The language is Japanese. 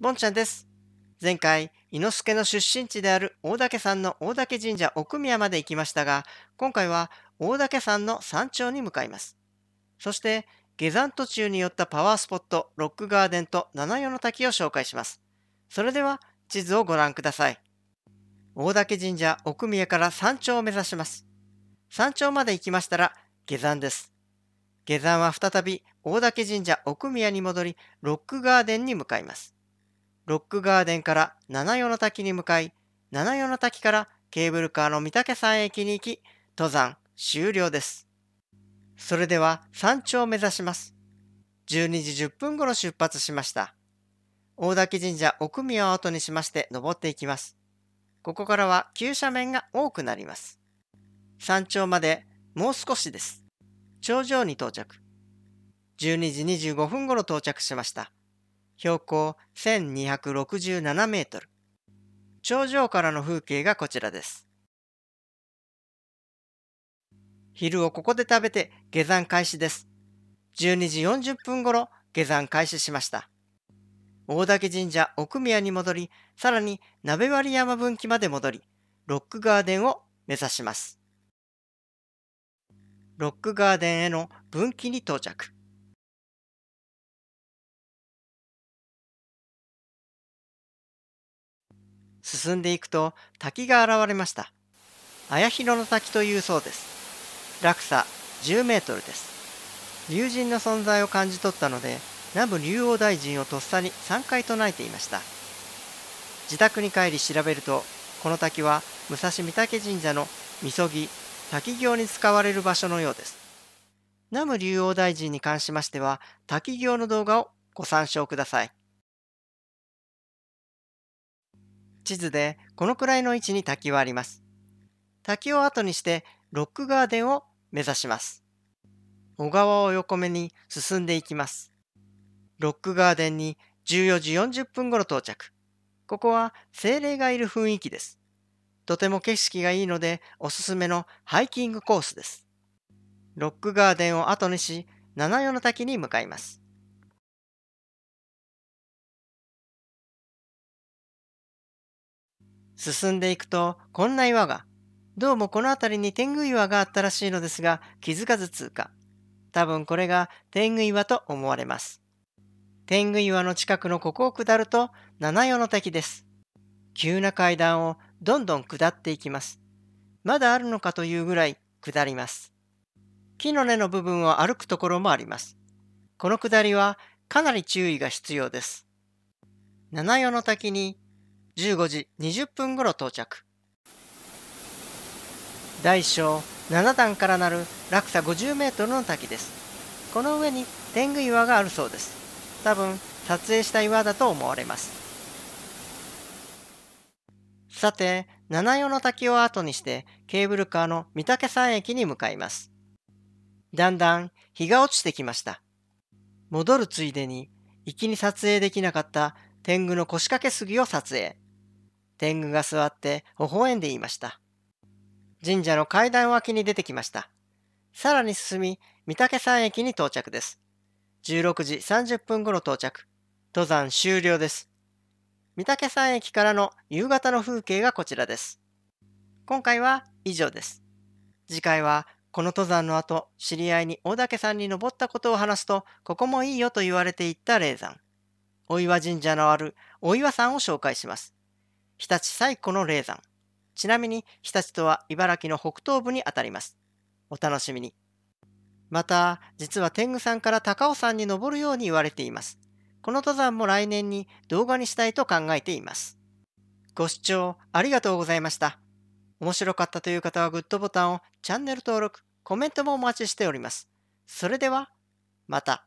ボンちゃんです。前回、伊之助の出身地である大岳山の大岳神社奥宮まで行きましたが、今回は大岳山の山頂に向かいます。そして、下山途中に寄ったパワースポット、ロックガーデンと七夜の滝を紹介します。それでは、地図をご覧ください。大岳神社奥宮から山頂を目指します。山頂まで行きましたら、下山です。下山は再び大岳神社奥宮に戻り、ロックガーデンに向かいます。ロックガーデンから七夜の滝に向かい、七夜の滝からケーブルカーの御岳山駅に行き、登山終了です。それでは山頂を目指します。12時10分頃出発しました。大滝神社奥宮を後にしまして登っていきます。ここからは急斜面が多くなります。山頂までもう少しです。頂上に到着。12時25分頃到着しました。標高1267メートル。頂上からの風景がこちらです。昼をここで食べて下山開始です。12時40分頃下山開始しました。大岳神社奥宮に戻り、さらに鍋割山分岐まで戻り、ロックガーデンを目指します。ロックガーデンへの分岐に到着。進んでいくと滝が現れました。綾広の滝というそうです。落差10メートルです。竜神の存在を感じ取ったので、南部竜王大臣をとっさに3回唱えていました。自宅に帰り調べると、この滝は武蔵御嶽神社のみそぎ、滝行に使われる場所のようです。南無竜王大臣に関しましては、滝行の動画をご参照ください。地図でこのくらいの位置に滝はあります。滝を後にしてロックガーデンを目指します。小川を横目に進んでいきます。ロックガーデンに14時40分頃到着。ここは精霊がいる雰囲気です。とても景色がいいのでおすすめのハイキングコースです。ロックガーデンを後にし、七夜の滝に向かいます。進んでいくと、こんな岩が。どうもこの辺りに天狗岩があったらしいのですが、気づかず通過。多分これが天狗岩と思われます。天狗岩の近くのここを下ると、七夜の滝です。急な階段をどんどん下っていきます。まだあるのかというぐらい下ります。木の根の部分を歩くところもあります。この下りはかなり注意が必要です。七夜の滝に15時20分頃到着大小7段からなる落差50メートルの滝ですこの上に天狗岩があるそうです多分撮影した岩だと思われますさて七夜の滝を後にしてケーブルカーの御嶽山駅に向かいますだんだん日が落ちてきました戻るついでに粋に撮影できなかった天狗の腰掛け杉を撮影天狗が座って微笑んでいました。神社の階段脇に出てきました。さらに進み、御嶽山駅に到着です。16時30分頃到着。登山終了です。御嶽山駅からの夕方の風景がこちらです。今回は以上です。次回はこの登山の後、知り合いに大岳さんに登ったことを話すと、ここもいいよと言われていった霊山。お岩神社のあるお岩さんを紹介します。日立最古の霊山。ちなみに日立とは茨城の北東部にあたります。お楽しみに。また、実は天狗さんから高尾山に登るように言われています。この登山も来年に動画にしたいと考えています。ご視聴ありがとうございました。面白かったという方はグッドボタンを、チャンネル登録、コメントもお待ちしております。それでは、また。